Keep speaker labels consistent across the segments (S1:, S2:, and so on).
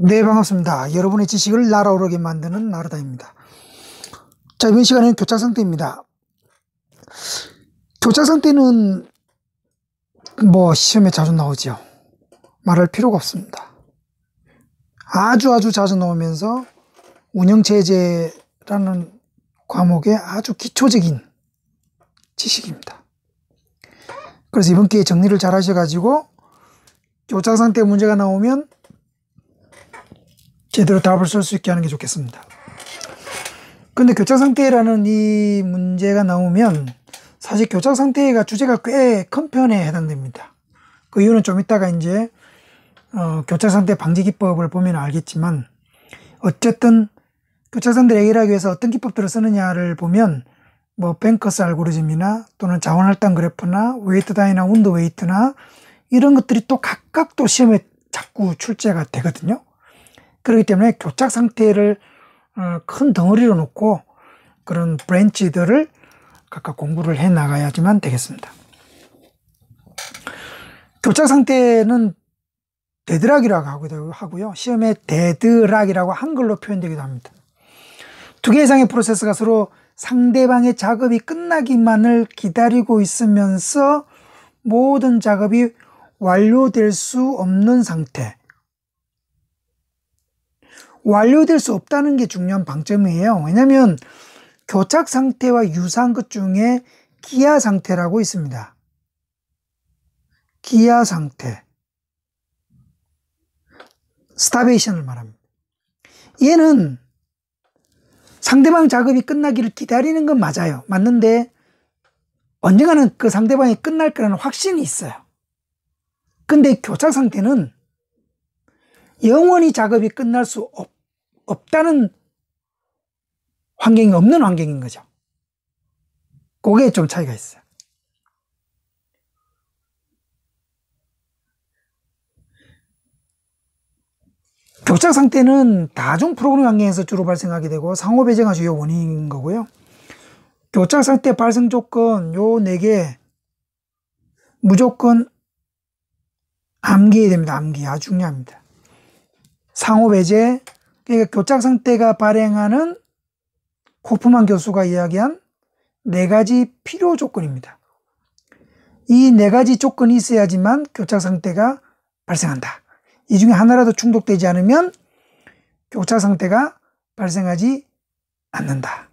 S1: 네, 반갑습니다. 여러분의 지식을 날아오르게 만드는 나르다입니다. 자, 이번 시간에는 교차 상태입니다. 교차 상태는 뭐 시험에 자주 나오지요. 말할 필요가 없습니다. 아주 아주 자주 나오면서 운영체제라는 과목의 아주 기초적인 지식입니다. 그래서 이번 기회에 정리를 잘 하셔가지고 교차 상태 문제가 나오면 제대로 답을 쓸 수 있게 하는 게 좋겠습니다. 근데 교착 상태라는 이 문제가 나오면 사실 교착 상태가 주제가 꽤 큰 편에 해당됩니다. 그 이유는 좀 이따가 이제 어, 교착 상태 방지 기법을 보면 알겠지만 어쨌든 교착 상태를 해결하기 위해서 어떤 기법들을 쓰느냐를 보면 뭐 뱅커스 알고리즘이나 또는 자원 할당 그래프나 웨이트 다이나 운드 웨이트나 이런 것들이 또 각각 또 시험에 자꾸 출제가 되거든요. 그렇기 때문에 교착 상태를 어, 큰 덩어리로 놓고 그런 브랜치들을 각각 공부를 해 나가야지만 되겠습니다. 교착 상태는 데드락이라고 하고요. 시험에 데드락이라고 한글로 표현되기도 합니다. 두 개 이상의 프로세스가 서로 상대방의 작업이 끝나기만을 기다리고 있으면서 모든 작업이 완료될 수 없는 상태. 완료될 수 없다는 게 중요한 방점이에요. 왜냐하면 교착 상태와 유사한 것 중에 기아 상태라고 있습니다. 기아 상태. 스타베이션을 말합니다. 얘는 상대방 작업이 끝나기를 기다리는 건 맞아요. 맞는데 언젠가는 그 상대방이 끝날 거라는 확신이 있어요. 근데 교착 상태는 영원히 작업이 끝날 수 없다. 없다는 환경이 없는 환경인 거죠. 그게 좀 차이가 있어요. 교착 상태는 다중 프로그램 환경에서 주로 발생하게 되고 상호 배제가 주요 원인인 거고요. 교착 상태 발생 조건 요 네 개 무조건 암기해야 됩니다. 암기 아주 중요합니다. 상호 배제, 그러니까 교착상태가 발행하는 코프만 교수가 이야기한 네 가지 필요 조건입니다. 이 네 가지 조건이 있어야지만 교착상태가 발생한다. 이 중에 하나라도 충족되지 않으면 교착상태가 발생하지 않는다.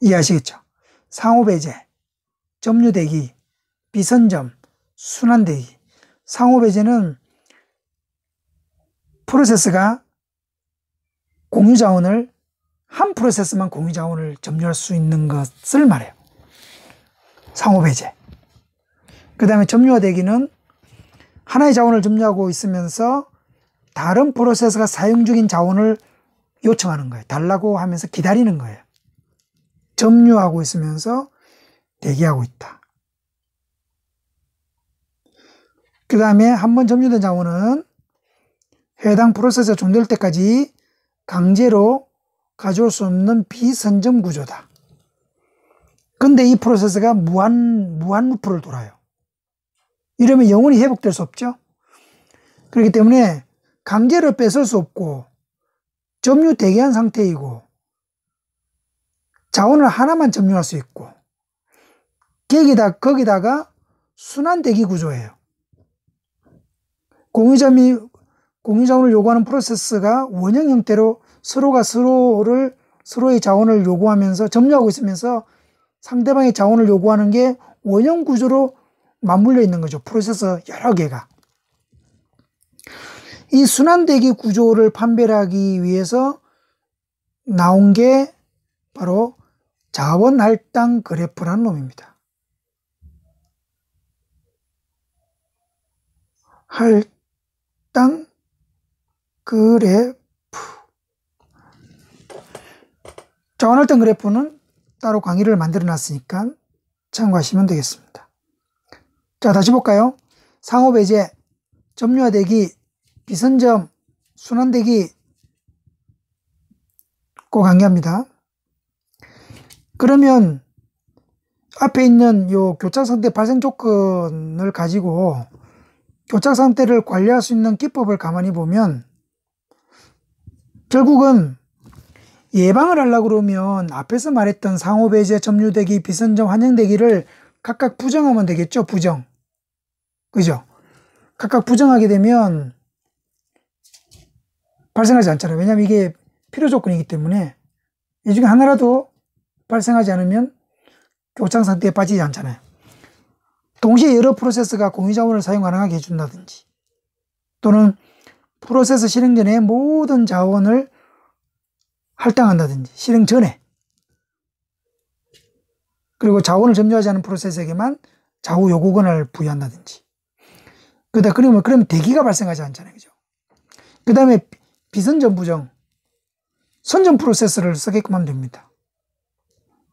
S1: 이해하시겠죠? 상호배제, 점유대기, 비선점, 순환대기. 상호배제는 프로세스가 공유 자원을 한 프로세스만 공유 자원을 점유할 수 있는 것을 말해요. 상호 배제. 그 다음에 점유화 되기는 하나의 자원을 점유하고 있으면서 다른 프로세스가 사용 중인 자원을 요청하는 거예요. 달라고 하면서 기다리는 거예요. 점유하고 있으면서 대기하고 있다. 그 다음에 한 번 점유된 자원은 해당 프로세서 종료될 때까지 강제로 가져올 수 없는 비선점 구조다. 근데 이 프로세서가 무한, 무한 루프를 돌아요. 이러면 영원히 회복될 수 없죠? 그렇기 때문에 강제로 뺏을 수 없고 점유 대기한 상태이고 자원을 하나만 점유할 수 있고 거기다, 거기다가 순환 대기 구조예요. 공유점이 공유자원을 요구하는 프로세스가 원형 형태로 서로가 서로를 서로의 자원을 요구하면서 점유하고 있으면서 상대방의 자원을 요구하는 게 원형 구조로 맞물려 있는 거죠. 프로세서 여러 개가. 이 순환대기 구조를 판별하기 위해서 나온 게 바로 자원 할당 그래프라는 놈입니다. 할 그래프 자원활동 그래프는 따로 강의를 만들어 놨으니까 참고하시면 되겠습니다. 자 다시 볼까요? 상호 배제, 점유화되기, 비선점, 순환되기 꼭 그 강조합니다. 그러면 앞에 있는 요 교착 상태 발생 조건을 가지고 교착 상태를 관리할 수 있는 기법을 가만히 보면 결국은 예방을 하려고 그러면 앞에서 말했던 상호 배제, 점유되기 비선정, 환영되기를 각각 부정하면 되겠죠, 부정. 그죠? 각각 부정하게 되면 발생하지 않잖아요. 왜냐면 하 이게 필요 조건이기 때문에 이 중에 하나라도 발생하지 않으면 교창 상태에 빠지지 않잖아요. 동시에 여러 프로세스가 공유 자원을 사용 가능하게 해준다든지 또는 프로세스 실행 전에 모든 자원을 할당한다든지 실행 전에 그리고 자원을 점유하지 않은 프로세스에게만 좌우 요구권을 부여한다든지 그다 그러면 그러면 대기가 발생하지 않잖아요 그죠 그 다음에 비선전 부정 선전 프로세스를 쓰게끔 하면 됩니다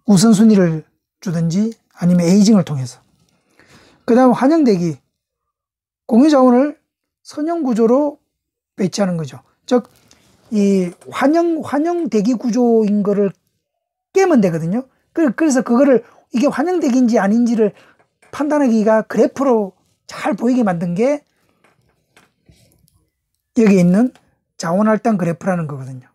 S1: 우선순위를 주든지 아니면 에이징을 통해서 그 다음 환영 대기 공유 자원을 선형 구조로 배치하는 거죠. 즉, 이 환영, 환영대기 구조인 거를 깨면 되거든요. 그, 그래서 그거를 이게 환영대기인지 아닌지를 판단하기가 그래프로 잘 보이게 만든 게 여기 있는 자원할당 그래프라는 거거든요.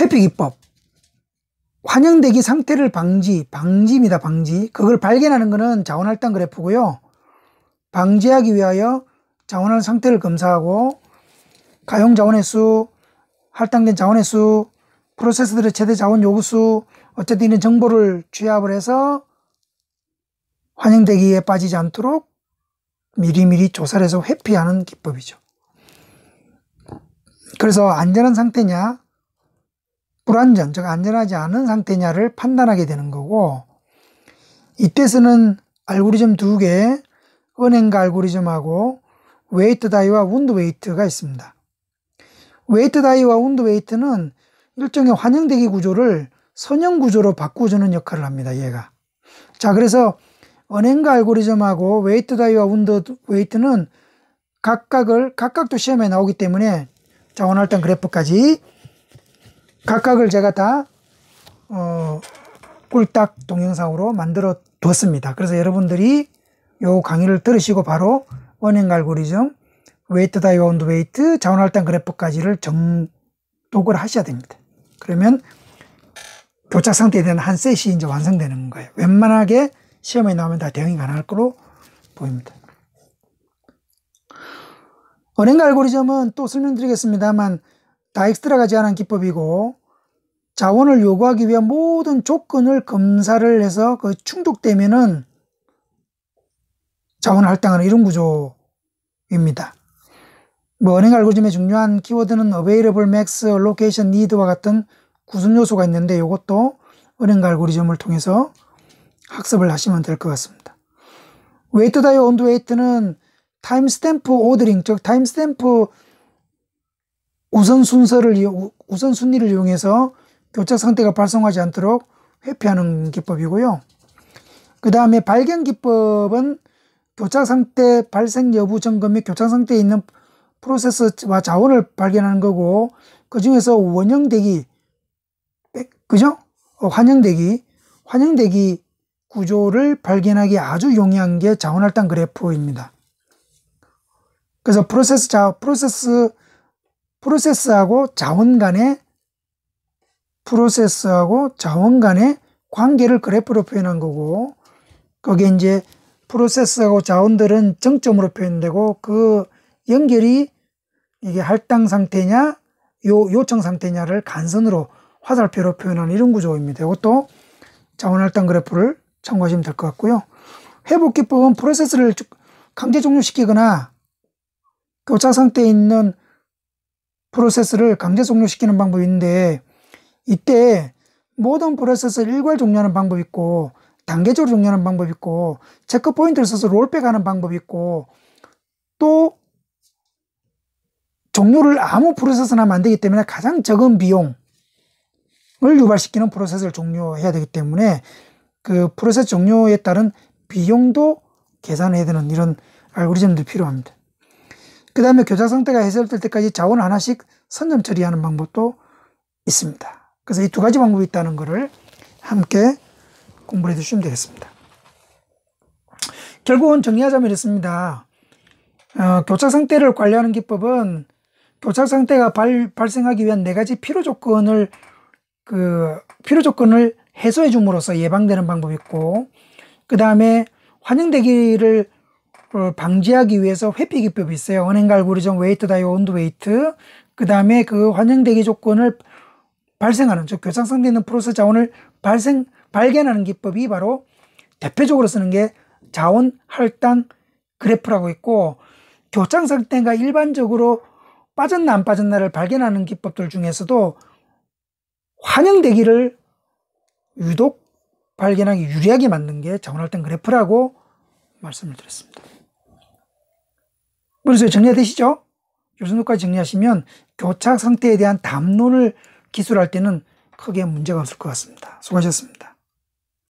S1: 회피기법. 환영대기 상태를 방지, 방지입니다, 방지. 그걸 발견하는 거는 자원할당 그래프고요. 방지하기 위하여 자원할 상태를 검사하고 가용 자원의 수, 할당된 자원의 수, 프로세스들의 최대 자원 요구 수, 어쨌든 이런 정보를 취합을 해서 환영대기에 빠지지 않도록 미리미리 조사를 해서 회피하는 기법이죠. 그래서 안전한 상태냐, 불안전, 즉 안전하지 않은 상태냐를 판단하게 되는 거고 이때 쓰는 알고리즘 두 개, 은행가 알고리즘하고 웨이트 다이와 운드 웨이트가 있습니다. 웨이트 다이와 운드 웨이트는 일종의 환영대기 구조를 선형 구조로 바꿔주는 역할을 합니다. 얘가. 자, 그래서 은행가 알고리즘하고 웨이트 다이와 운드 웨이트는 각각을 각각도 시험에 나오기 때문에 자원활동 그래프까지 각각을 제가 다 어, 꿀딱 동영상으로 만들어 뒀습니다 그래서 여러분들이 요 강의를 들으시고 바로 원행 알고리즘, 웨이트 다이 온드 웨이트, 자원할당 그래프까지를 정독을 하셔야 됩니다. 그러면 교착 상태에 대한 한 셋이 이제 완성되는 거예요. 웬만하게 시험에 나오면 다 대응이 가능할 거로 보입니다. 언행가 알고리즘은 또 설명드리겠습니다만 다익스트라가 제안한 기법이고 자원을 요구하기 위한 모든 조건을 검사를 해서 그 충족되면은 자원을 할당하는 이런 구조입니다. 뭐 은행 알고리즘의 중요한 키워드는 available max, location need와 같은 구성 요소가 있는데 이것도 은행 알고리즘을 통해서 학습을 하시면 될 것 같습니다. 웨이트 다이어 온도 웨이트는 타임스탬프 오더링 즉 타임스탬프 우선 순서를 우선 순위를 이용해서 교착 상태가 발생하지 않도록 회피하는 기법이고요. 그 다음에 발견 기법은 교착 상태 발생 여부 점검 및 교착 상태에 있는 프로세스와 자원을 발견하는 거고 그 중에서 원형 대기 그죠? 어, 환영 대기 환영 대기 구조를 발견하기 아주 용이한 게 자원할당 그래프입니다. 그래서 프로세스 자 프로세스 프로세스하고 자원 간의 프로세스하고 자원 간의 관계를 그래프로 표현한 거고 거기에 이제 프로세스하고 자원들은 정점으로 표현되고 그 연결이 이게 할당 상태냐 요 요청 상태냐를 간선으로 화살표로 표현하는 이런 구조입니다. 이것도 자원 할당 그래프를 참고하시면 될 것 같고요. 회복 기법은 프로세스를 강제 종료시키거나 교차 상태에 있는 프로세스를 강제 종료시키는 방법이 데 이때 모든 프로세스를 일괄 종료하는 방법이 있고 단계적으로 정리하는 방법이 있고 체크 포인트를 써서 롤백하는 방법이 있고 또 종료를 아무 프로세스나 만들기 때문에 가장 적은 비용을 유발시키는 프로세스를 종료해야 되기 때문에 그 프로세스 종료에 따른 비용도 계산해야 되는 이런 알고리즘들이 필요합니다. 그 다음에 교자 상태가 해설될 때까지 자원 하나씩 선점 처리하는 방법도 있습니다. 그래서 이 두 가지 방법이 있다는 것을 함께 공부를 해주시면 되겠습니다. 결국은 정리하자면 이렇습니다. 어, 교착 상태를 관리하는 기법은 교착 상태가 발, 발생하기 위한 네 가지 필요 조건을 그 필요 조건을 해소해 줌으로써 예방되는 방법이 있고 그 다음에 환영되기를 어, 방지하기 위해서 회피 기법이 있어요. 언행가 고리즘 웨이트 다이 온도 웨이트 그 다음에 그 환영되기 조건을 발생하는 즉 교착 상태 있는 프로세스 자원을 발생 발견하는 기법이 바로 대표적으로 쓰는 게 자원 할당 그래프라고 있고 교장 상태가 일반적으로 빠졌나 안 빠졌나를 발견하는 기법들 중에서도 환영되기를 유독 발견하기 유리하게 만든 게 자원 할당 그래프라고 말씀을 드렸습니다. 그래서 정리되시죠? 요즘까지 정리하시면 교착 상태에 대한 담론을 기술할 때는 크게 문제가 없을 것 같습니다. 수고하셨습니다.